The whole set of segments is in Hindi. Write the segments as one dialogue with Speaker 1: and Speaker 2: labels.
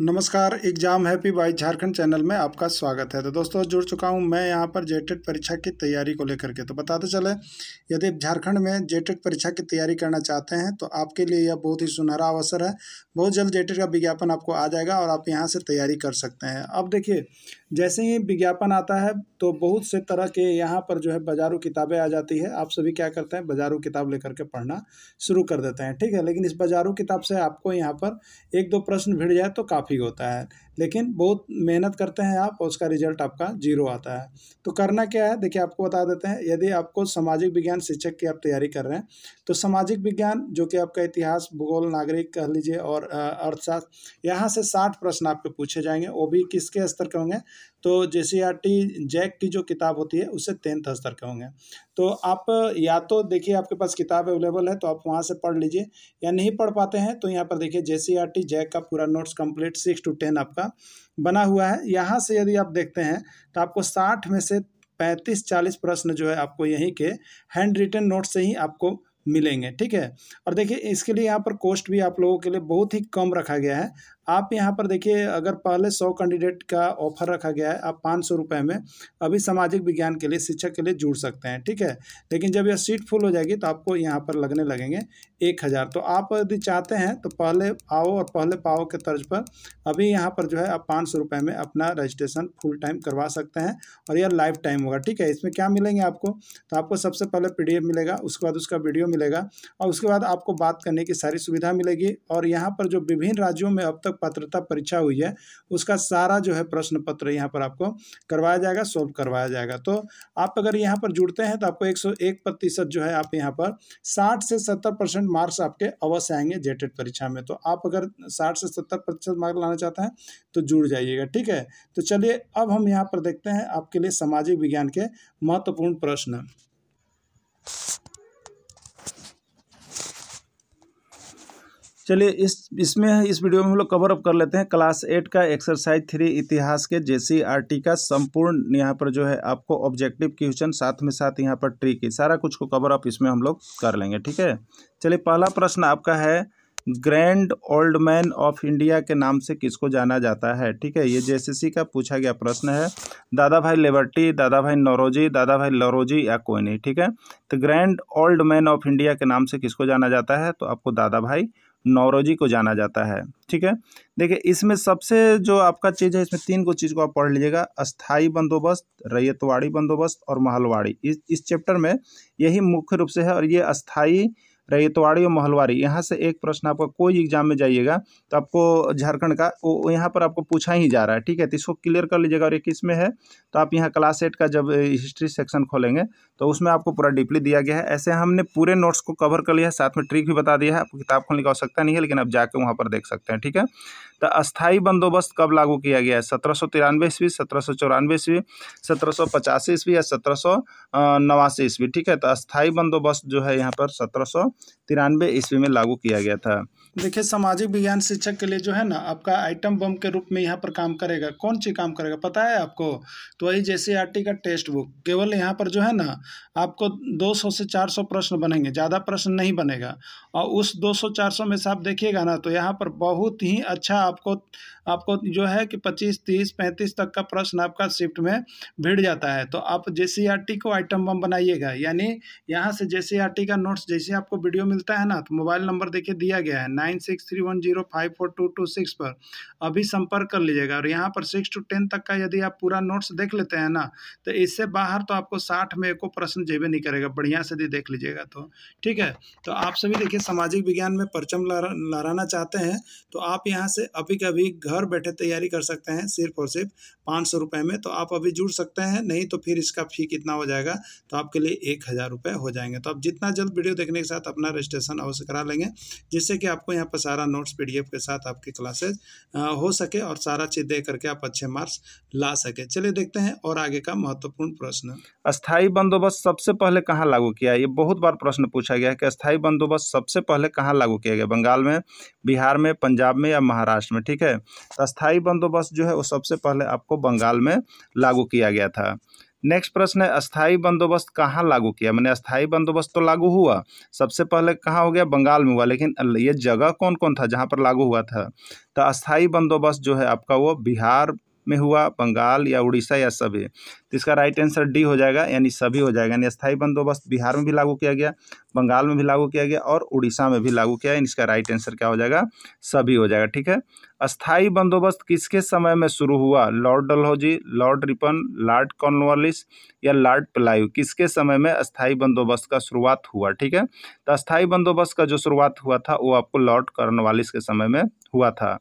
Speaker 1: नमस्कार exam happy by Jharkhand channel में आपका स्वागत है तो दोस्तों जुड़ चुका हूं मैं यहां पर जेटेड परीक्षा की तैयारी को लेकर के तो बताते चले यदि आप झारखंड में जेटेड परीक्षा की तैयारी करना चाहते हैं तो आपके लिए यह बहुत ही सुनहरा अवसर है बहुत जल्द जेटेड का विज्ञापन आपको आ जाएगा और आप यहाँ से तैयारी कर सकते हैं अब देखिए जैसे ही विज्ञापन आता है तो बहुत से तरह के यहाँ पर जो है बाजारू किताबें आ जाती है आप सभी क्या करते हैं बाजारू किताब लेकर के पढ़ना शुरू कर देते हैं ठीक है लेकिन इस बाजारू किताब से आपको यहाँ पर एक दो प्रश्न भिड़ जाए तो काफ़ी काफ़ी होता है लेकिन बहुत मेहनत करते हैं आप और उसका रिजल्ट आपका जीरो आता है तो करना क्या है देखिए आपको बता देते हैं यदि आपको सामाजिक विज्ञान शिक्षक की आप तैयारी कर रहे हैं तो सामाजिक विज्ञान जो कि आपका इतिहास भूगोल नागरिक कह लीजिए और अर्थशास्त्र यहाँ से साठ प्रश्न आपके पूछे जाएंगे वो भी किसके स्तर के होंगे तो जे जैक की जो किताब होती है उसे टेंथ स्तर के होंगे तो आप या तो देखिए आपके पास किताब अवेलेबल है तो आप वहाँ से पढ़ लीजिए या नहीं पढ़ पाते हैं तो यहाँ पर देखिए J C R T JAC का पूरा notes complete six to ten आपका बना हुआ है यहाँ से यदि आप देखते हैं तो आपको साठ में से पैंतीस चालीस प्रश्न जो है आपको यहीं के हैंड रिटन नोट से ही आपको मिलेंगे ठीक है और देखिए इसके लिए यहाँ पर कॉस्ट भी आप लोगों के लिए बहुत ही कम रखा गया है आप यहाँ पर देखिए अगर पहले सौ कैंडिडेट का ऑफर रखा गया है आप पाँच सौ रुपये में अभी सामाजिक विज्ञान के लिए शिक्षक के लिए जुड़ सकते हैं ठीक है लेकिन जब यह सीट फुल हो जाएगी तो आपको यहाँ पर लगने लगेंगे एक हज़ार तो आप यदि चाहते हैं तो पहले आओ और पहले पाओ के तर्ज पर अभी यहाँ पर जो है आप पाँच सौ रुपये में अपना रजिस्ट्रेशन फुल टाइम करवा सकते हैं और यह लाइफ टाइम होगा ठीक है इसमें क्या मिलेंगे आपको तो आपको सबसे पहले पी मिलेगा उसके बाद उसका वीडियो मिलेगा और उसके बाद आपको बात करने की सारी सुविधा मिलेगी और यहाँ पर जो विभिन्न राज्यों में अब तक पात्रता परीक्षा हुई है उसका सारा जो है प्रश्न पत्र यहाँ पर आपको करवाया जाएगा सॉल्व करवाया जाएगा तो आप अगर यहाँ पर जुड़ते हैं तो आपको एक प्रतिशत जो है आप यहाँ पर साठ से सत्तर परसेंट मार्क्स आपके अवश्य आएंगे जेटेड परीक्षा में तो आप अगर साठ से सत्तर प्रतिशत मार्क्स लाना चाहते हैं तो जुड़ जाइएगा ठीक है तो चलिए अब हम यहाँ पर देखते हैं आपके लिए सामाजिक विज्ञान के महत्वपूर्ण प्रश्न चलिए इस इसमें इस वीडियो में हम लोग कवर
Speaker 2: अप कर लेते हैं क्लास एट का एक्सरसाइज थ्री इतिहास के जे सी e का संपूर्ण यहाँ पर जो है आपको ऑब्जेक्टिव क्वेश्चन साथ में साथ यहाँ पर ट्री की सारा कुछ को कवर अप इसमें हम लोग कर लेंगे ठीक है चलिए पहला प्रश्न आपका है grand old man of India के नाम से किसको जाना जाता है ठीक है ये जे का पूछा गया प्रश्न है दादा भाई लेबर्टी दादा भाई नौरोजी दादा भाई लरोजी या कोई नहीं ठीक है तो grand old man of India के नाम से किसको जाना जाता है तो आपको दादा भाई नौरोजी को जाना जाता है ठीक है देखिए इसमें सबसे जो आपका चीज़ है इसमें तीन को चीज़ को आप पढ़ लीजिएगा अस्थाई बंदोबस्त रैयतवाड़ी बंदोबस्त और महलवाड़ी इस इस चैप्टर में यही मुख्य रूप से है और ये अस्थाई रैतवाड़ी और महलवारी यहाँ से एक प्रश्न आपका कोई एग्जाम में जाइएगा तो आपको झारखंड का वो यहाँ पर आपको पूछा ही जा रहा है ठीक है तो इसको क्लियर कर लीजिएगा और इक्कीस में है तो आप यहाँ क्लास एट का जब हिस्ट्री सेक्शन खोलेंगे तो उसमें आपको पूरा डीपली दिया गया है ऐसे हमने पूरे नोट्स को कवर कर लिया है साथ में ट्रिक भी बता दिया है आपको किताब खोलने की आवश्यकता नहीं है लेकिन आप जाकर वहाँ पर देख सकते हैं ठीक है तो अस्थाई बंदोबस्त कब लागू किया गया है सत्रह सौ तिरानवे ईस्वी सत्रह सौ चौरानवे ईस्वी सत्रह सौ पचासी ईस्वी या सत्रह सौ नवासी ईस्वी ठीक है तो अस्थायी बंदोबस्त जो है यहाँ पर सत्रह सौ तिरानवे ईस्वी में लागू किया गया था
Speaker 1: देखिए सामाजिक विज्ञान शिक्षक के लिए जो है ना आपका आइटम बम के रूप में यहाँ पर काम करेगा कौन सी काम करेगा पता है आपको तो वही जैसे आर का टेस्ट बुक केवल यहाँ पर जो है ना आपको 200 से 400 प्रश्न बनेंगे ज़्यादा प्रश्न नहीं बनेगा और उस 200-400 में से आप देखिएगा ना तो यहाँ पर बहुत ही अच्छा आपको आपको जो है कि पच्चीस तीस पैंतीस तक का प्रश्न आपका शिफ्ट में भिड़ जाता है तो आप जे को आइटम बम बनाइएगा यानी यहाँ से जे का नोट्स जैसे आपको वीडियो मिलता है ना तो मोबाइल नंबर देखिए दिया गया है nine six three one zero five four two two six पर अभी संपर्क कर लीजिएगा और यहाँ पर सिक्स टू टेन तक का यदि आप पूरा नोट्स देख लेते हैं ना तो इससे बाहर तो आपको साठ में एको प्रश्न जेबे नहीं करेगा बढ़िया से यदि देख लीजिएगा तो ठीक है तो आप सभी देखिए सामाजिक विज्ञान में परचम लहराना चाहते हैं तो आप यहाँ से अभी कभी घर बैठे तैयारी कर सकते हैं सिर्फ और सिर्फ पाँच सौ रुपये में तो आप अभी जुड़ सकते हैं नहीं तो फिर इसका फी कितना हो जाएगा तो आपके लिए एक हज़ार रुपये हो जाएंगे तो आप जितना जल्द वीडियो देखने के साथ अपना रजिस्ट्रेशन अवश्य करा लेंगे जिससे कि आपको यहाँ पर सारा नोट्स पी के साथ आपकी क्लासेज हो सके और सारा चीज़ दे करके आप अच्छे मार्क्स ला सके चलिए देखते हैं और आगे का महत्वपूर्ण प्रश्न अस्थायी बंदोबस्त सबसे पहले कहाँ लागू किया ये बहुत बार प्रश्न पूछा गया है कि
Speaker 2: अस्थायी बंदोबस्त सबसे पहले कहाँ लागू किया गया बंगाल में बिहार में पंजाब में या महाराष्ट्र में ठीक है अस्थायी बंदोबस्त जो है वो सबसे पहले आपको बंगाल में लागू किया गया था नेक्स्ट प्रश्न है अस्थायी बंदोबस्त कहाँ लागू किया मैंने अस्थायी बंदोबस्त तो लागू हुआ सबसे पहले कहाँ हो गया बंगाल में हुआ लेकिन ये जगह कौन कौन था जहाँ पर लागू हुआ था तो अस्थायी बंदोबस्त जो है आपका वो बिहार में हुआ बंगाल या उड़ीसा या सभी तो इसका राइट आंसर डी हो जाएगा यानी सभी हो जाएगा यानी स्थायी बंदोबस्त बिहार में भी लागू किया गया बंगाल में भी लागू किया गया और उड़ीसा में भी लागू किया यानी इसका राइट आंसर क्या हो जाएगा सभी हो जाएगा ठीक है अस्थायी बंदोबस्त किसके समय में शुरू हुआ lord Dalhousie lord Ripon lord Cornwallis या लॉर्ड प्लायू किसके समय में अस्थायी बंदोबस्त का शुरुआत हुआ ठीक है तो अस्थायी बंदोबस्त का जो शुरुआत हुआ था वो आपको लॉर्ड कॉर्नवालिस के समय में हुआ था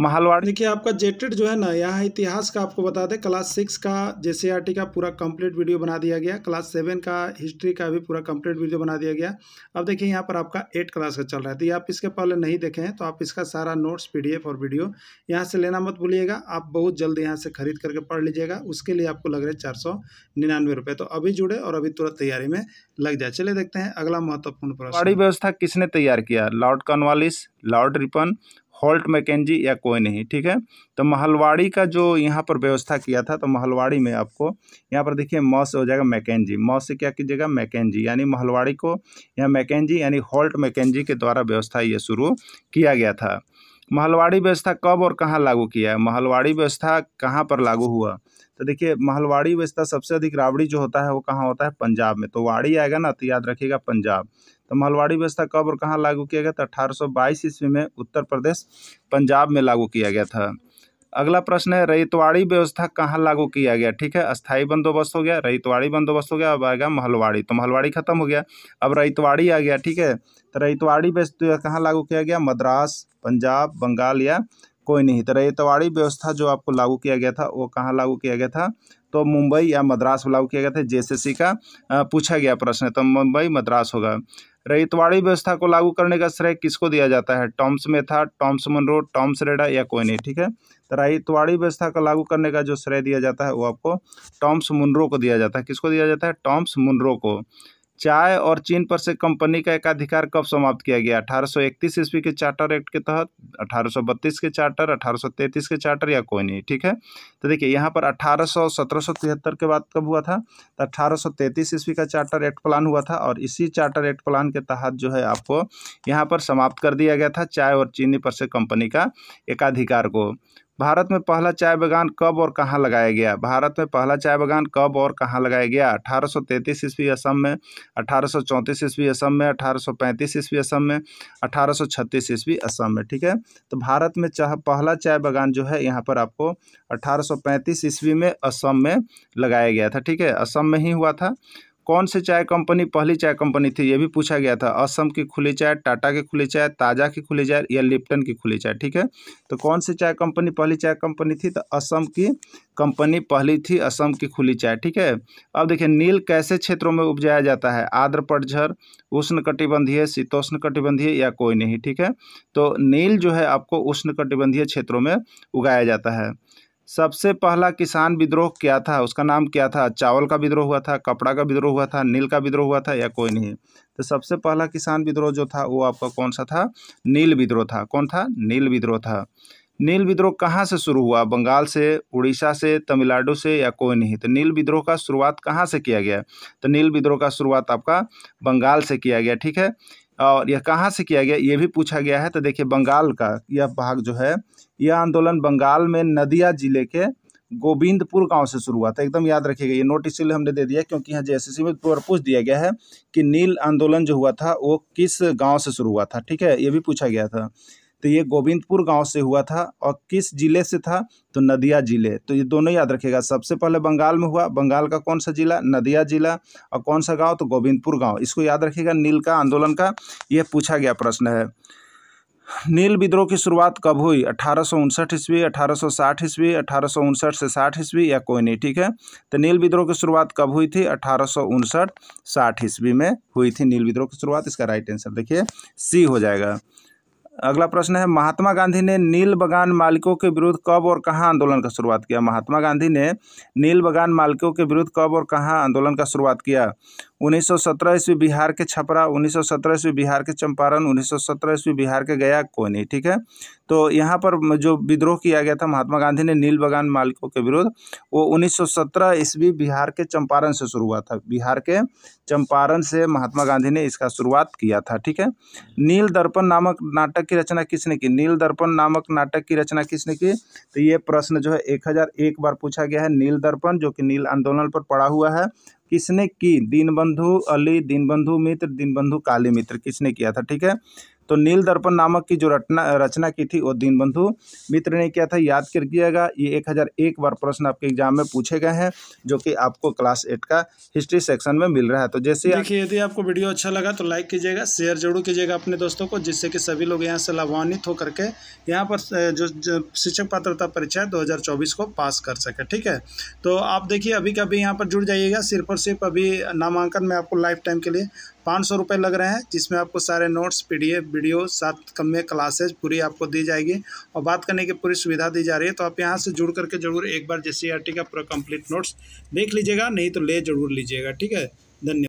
Speaker 1: महालवाड़ देखिए आपका जेटेड जो है ना यहाँ इतिहास का आपको बता दें क्लास सिक्स का जे का पूरा कंप्लीट वीडियो बना दिया गया क्लास सेवन का हिस्ट्री का भी पूरा कंप्लीट वीडियो बना दिया गया अब देखिए यहाँ पर आपका एट क्लास का चल रहा है तो ये आप इसके पहले नहीं देखे हैं तो आप इसका सारा नोट्स पी और वीडियो यहाँ से लेना मत भूलिएगा आप बहुत जल्द यहाँ से खरीद करके पढ़ लीजिएगा उसके लिए आपको लग रहा है चार सौ निन्यानवे तो अभी जुड़े और अभी तुरंत तैयारी में लग जाए चले देखते हैं अगला महत्वपूर्ण प्रश्न
Speaker 2: व्यवस्था किसने तैयार किया lord Cornwallis lord Ripon Holt Mackenzie या कोई नहीं ठीक है तो महलवाड़ी का जो यहाँ पर व्यवस्था किया था तो महलवाड़ी में आपको यहाँ पर देखिए मौ से हो जाएगा मैकेजी मौ से क्या कीजिएगा मैकेजी यानी महलवाड़ी को या मैकेजी यानी होल्ट मैकेजी के द्वारा व्यवस्था ये शुरू किया गया था महलवाड़ी व्यवस्था कब और कहाँ लागू किया है महलवाड़ी व्यवस्था कहाँ पर लागू हुआ तो देखिए महलवाड़ी व्यवस्था सबसे अधिक राबड़ी जो होता है वो कहाँ होता है पंजाब में तो वाड़ी आएगा ना तो याद रखिएगा पंजाब तो मालवाड़ी व्यवस्था कब और कहाँ लागू किया गया था अठारह ईस्वी में उत्तर प्रदेश पंजाब में लागू किया गया था अगला प्रश्न है रईतवाड़ी व्यवस्था कहाँ लागू किया गया ठीक है अस्थाई बंदोबस्त हो गया रईतवाड़ी बंदोबस्त हो गया अब आएगा महलवाड़ी तो महलवाड़ी खत्म हो गया अब रईतवाड़ी आ गया ठीक है तो रईतवाड़ी व्यवस्था कहाँ लागू किया गया मद्रास पंजाब बंगाल या कोई नहीं तो रईतवाड़ी व्यवस्था जो आपको लागू किया गया था वो कहाँ लागू किया गया था तो मुंबई या मद्रास लागू किया गया था जे का पूछा गया प्रश्न तो मुंबई मद्रास होगा रईतवाड़ी व्यवस्था को लागू करने का श्रेय किसको दिया जाता है टॉम्स मेथा टॉम्स मनरो टॉम्स रेडा या कोई नहीं ठीक है तो रईतवाड़ी व्यवस्था को लागू करने का जो श्रेय दिया जाता है वो आपको टॉम्स मुनरो को दिया जाता है किसको दिया जाता है टॉम्स मुनरो को चाय और चीन पर से कंपनी का एकाधिकार कब समाप्त किया गया 1831 ईस्वी के चार्टर एक्ट के तहत 1832 के चार्टर 1833 के चार्टर या कोई नहीं ठीक है तो देखिए यहाँ पर 1800 1773 के बाद कब हुआ था तो 1833 ईस्वी का चार्टर एक्ट प्लान हुआ था और इसी चार्टर एक्ट प्लान के तहत जो है आपको यहाँ पर समाप्त कर दिया गया था चाय और चीनी पर से कंपनी का एकाधिकार को भारत में पहला चाय बागान कब और कहाँ लगाया गया भारत में पहला चाय बागान कब और कहाँ लगाया गया 1833 ईस्वी असम में 1834 ईस्वी असम में 1835 ईस्वी असम में 1836 ईस्वी असम में ठीक है तो भारत में चाह पहला चाय बागान जो है यहाँ पर आपको 1835 ईस्वी में असम में लगाया गया था ठीक है असम में ही हुआ था कौन सी चाय कंपनी पहली चाय कंपनी थी ये भी पूछा गया था असम की खुली चाय टाटा की खुली चाय ताज़ा की खुली चाय या लिप्टन की खुली चाय ठीक है तो कौन सी चाय कंपनी पहली चाय कंपनी थी तो असम की कंपनी पहली थी असम की खुली चाय ठीक है अब देखिए नील कैसे क्षेत्रों में उपजाया जाता है आर्द्र पटझर उष्ण कटिबंधीय शीतोष्ण कटिबंधीय या कोई नहीं ठीक है तो नील जो है आपको उष्ण कटिबंधीय क्षेत्रों में उगाया जाता है सबसे पहला किसान विद्रोह क्या था उसका नाम क्या था चावल का विद्रोह हुआ था कपड़ा का विद्रोह हुआ था नील का विद्रोह हुआ था या कोई नहीं तो सबसे पहला किसान विद्रोह जो था वो आपका कौन सा था नील विद्रोह था कौन था नील विद्रोह था नील विद्रोह कहाँ से शुरू हुआ बंगाल से उड़ीसा से तमिलनाडु से या कोई नहीं तो नील विद्रोह का शुरुआत कहाँ से किया गया तो नील विद्रोह का शुरुआत आपका बंगाल से किया गया ठीक है और यह कहाँ से किया गया ये भी पूछा गया है तो देखिए बंगाल का यह भाग जो है यह आंदोलन बंगाल में नदिया जिले के गोविंदपुर गांव से शुरू हुआ था एकदम याद रखिएगा ये नोटिस इसलिए हमने दे दिया क्योंकि यहाँ जेएससी में पूछ दिया गया है कि नील आंदोलन जो हुआ था वो किस गांव से शुरू हुआ था ठीक है ये भी पूछा गया था तो ये गोविंदपुर गांव से हुआ था और किस जिले से था तो नदिया जिले तो ये दोनों याद रखेगा सबसे पहले बंगाल में हुआ बंगाल का कौन सा जिला नदिया जिला और कौन सा गांव तो गोविंदपुर गांव इसको याद रखिएगा नील का आंदोलन का यह पूछा गया प्रश्न है नील विद्रोह की शुरुआत कब हुई अठारह सौ उनसठ ईस्वी अठारह सौ साठ ईस्वी अठारह सौ उनसठ से साठ ईस्वी या कोई नहीं ठीक है तो नील विद्रोह की शुरुआत कब हुई थी अठारह सौ उनसठ साठ ईस्वी में हुई थी नील विद्रोह की शुरुआत इसका राइट आंसर देखिए सी हो जाएगा अगला प्रश्न है महात्मा गांधी ने नील बगान मालिकों के विरुद्ध कब और कहाँ आंदोलन का शुरुआत किया महात्मा गांधी ने नील बगान मालिकों के विरुद्ध कब और कहाँ आंदोलन का शुरुआत किया उन्नीस सौ ईस्वी बिहार के छपरा उन्नीस सौ ईस्वी बिहार के चंपारण उन्नीस सौ ईस्वी बिहार के गया कोनी ठीक है तो यहाँ पर जो विद्रोह किया गया था महात्मा गांधी ने नील बगान मालिकों के विरुद्ध वो उन्नीस सौ ईस्वी बिहार के चंपारण से शुरू हुआ था बिहार के चंपारण से महात्मा गांधी ने इसका शुरुआत किया था ठीक है नील दर्पण नामक नाटक की रचना किसने की नील दर्पण नामक नाटक की रचना किसने की तो ये प्रश्न जो है एक हजार एक बार पूछा गया है नील दर्पण जो कि नील आंदोलन पर पड़ा हुआ है किसने की दीनबंधु अली दीनबंधु मित्र दीनबंधु काली मित्र किसने किया था ठीक है तो नील दर्पण नामक की जो रचना रचना की थी वो दीनबंधु मित्र ने किया था याद कर कियागा ये एक हज़ार एक बार प्रश्न आपके एग्जाम में पूछे गए हैं जो कि आपको क्लास एट का हिस्ट्री सेक्शन में मिल रहा है तो जैसे देखिए
Speaker 1: यदि आपको वीडियो अच्छा लगा तो लाइक कीजिएगा शेयर जरूर कीजिएगा अपने दोस्तों को जिससे कि सभी लोग यहाँ से लाभान्वित होकर के यहाँ पर जो, जो शिक्षक पात्रता परीक्षा दो को पास कर सके ठीक है तो आप देखिए अभी कभी यहाँ पर जुड़ जाइएगा सिर्फ और सिर्फ अभी नामांकन में आपको लाइफ टाइम के लिए पाँच सौ रुपये लग रहे हैं जिसमें आपको सारे नोट्स पीडीएफ वीडियो साथ कम में क्लासेज पूरी आपको दी जाएगी और बात करने की पूरी सुविधा दी जा रही है तो आप यहाँ से जुड़ करके जरूर एक बार जे e का पूरा कंप्लीट नोट्स देख लीजिएगा नहीं तो ले जरूर लीजिएगा ठीक है धन्यवाद